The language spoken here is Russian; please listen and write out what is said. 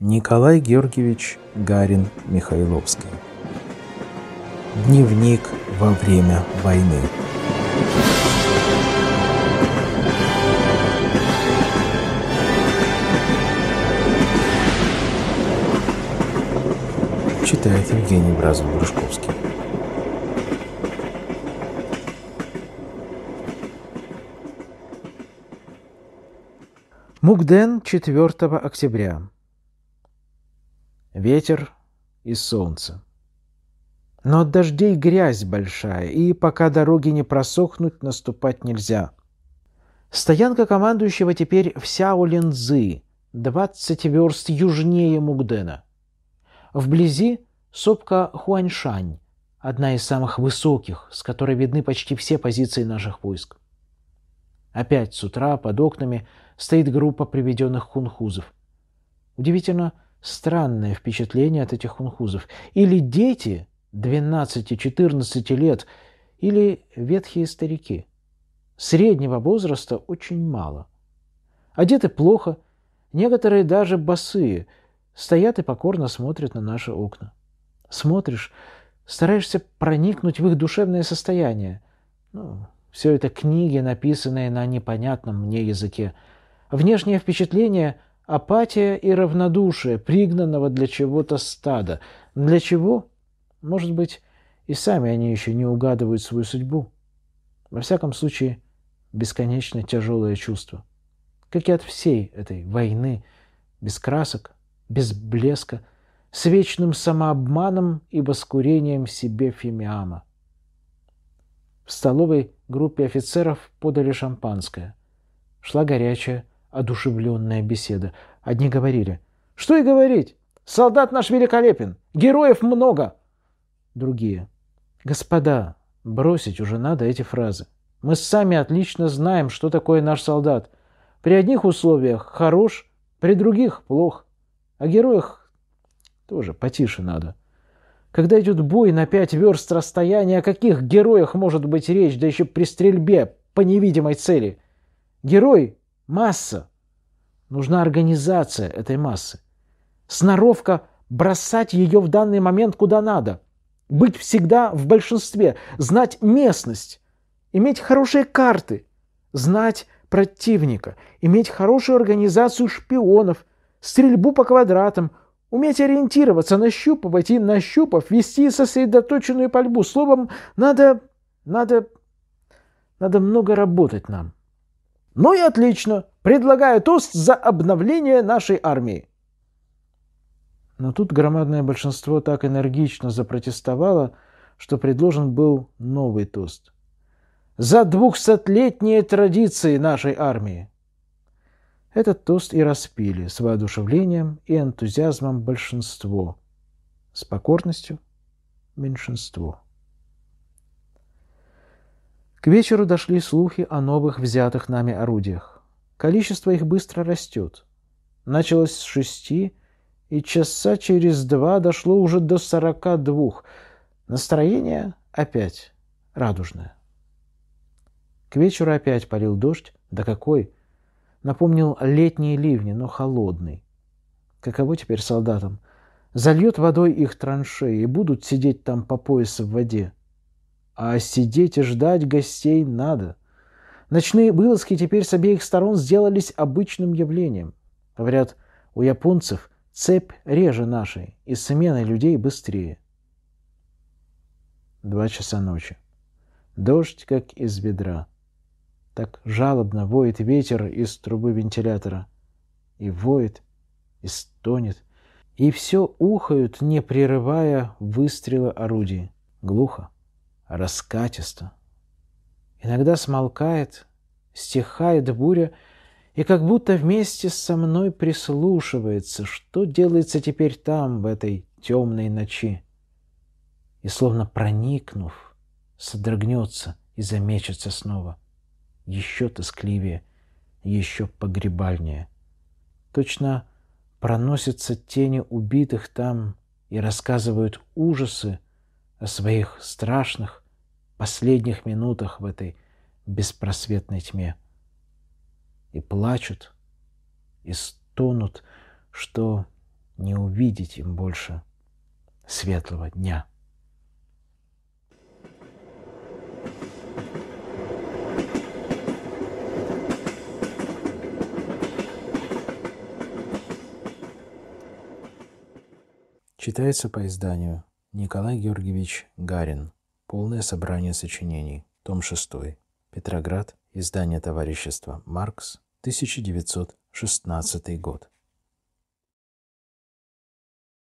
Николай Георгиевич Гарин Михайловский. Дневник во время войны. Читает Евгений Бразов-Грушковский. Мукден 4 октября ветер и солнце. Но от дождей грязь большая, и пока дороги не просохнут, наступать нельзя. Стоянка командующего теперь вся у Линзы, 20 верст южнее Мугдена. Вблизи сопка Хуаншань, одна из самых высоких, с которой видны почти все позиции наших войск. Опять с утра под окнами стоит группа приведенных хунхузов. Удивительно, странное впечатление от этих хунхузов. Или дети 12-14 лет, или ветхие старики. Среднего возраста очень мало. Одеты плохо, некоторые даже босые, стоят и покорно смотрят на наши окна. Смотришь, стараешься проникнуть в их душевное состояние. Ну, все это книги, написанные на непонятном мне языке. Внешнее впечатление Апатия и равнодушие пригнанного для чего-то стада. Для чего? Может быть, и сами они еще не угадывают свою судьбу. Во всяком случае, бесконечно тяжелое чувство. Как и от всей этой войны, без красок, без блеска, с вечным самообманом и воскурением себе фимиама. В столовой группе офицеров подали шампанское. Шла горячая, одушевленная беседа. Одни говорили, что и говорить, солдат наш великолепен, героев много. Другие, господа, бросить уже надо эти фразы. Мы сами отлично знаем, что такое наш солдат. При одних условиях хорош, при других плох. О героях тоже потише надо. Когда идет бой на пять верст расстояния, о каких героях может быть речь, да еще при стрельбе по невидимой цели? Герой Масса. Нужна организация этой массы. Сноровка бросать ее в данный момент куда надо. Быть всегда в большинстве. Знать местность. Иметь хорошие карты. Знать противника. Иметь хорошую организацию шпионов. Стрельбу по квадратам. Уметь ориентироваться, нащупывать и, нащупав, вести сосредоточенную пальбу. Словом, надо... надо... надо много работать нам. Ну и отлично. Предлагаю тост за обновление нашей армии. Но тут громадное большинство так энергично запротестовало, что предложен был новый тост. За двухсотлетние традиции нашей армии. Этот тост и распили с воодушевлением и энтузиазмом большинство, с покорностью меньшинство. К вечеру дошли слухи о новых взятых нами орудиях. Количество их быстро растет. Началось с шести, и часа через два дошло уже до сорока двух. Настроение опять радужное. К вечеру опять полил дождь, да какой! Напомнил летние ливни, но холодный. Каково теперь солдатам? Зальет водой их траншеи и будут сидеть там по пояс в воде а сидеть и ждать гостей надо. Ночные вылазки теперь с обеих сторон сделались обычным явлением. Говорят, у японцев цепь реже нашей, и смена людей быстрее. Два часа ночи. Дождь, как из ведра. Так жалобно воет ветер из трубы вентилятора. И воет, и стонет, и все ухают, не прерывая выстрелы орудий. Глухо раскатисто. Иногда смолкает, стихает буря, и как будто вместе со мной прислушивается, что делается теперь там, в этой темной ночи. И словно проникнув, содрогнется и замечется снова. Еще тоскливее, еще погребальнее. Точно проносятся тени убитых там и рассказывают ужасы, о своих страшных последних минутах в этой беспросветной тьме. И плачут, и стонут, что не увидеть им больше светлого дня. Читается по изданию Николай Георгиевич Гарин. Полное собрание сочинений. Том 6. Петроград. Издание товарищества «Маркс», 1916 год.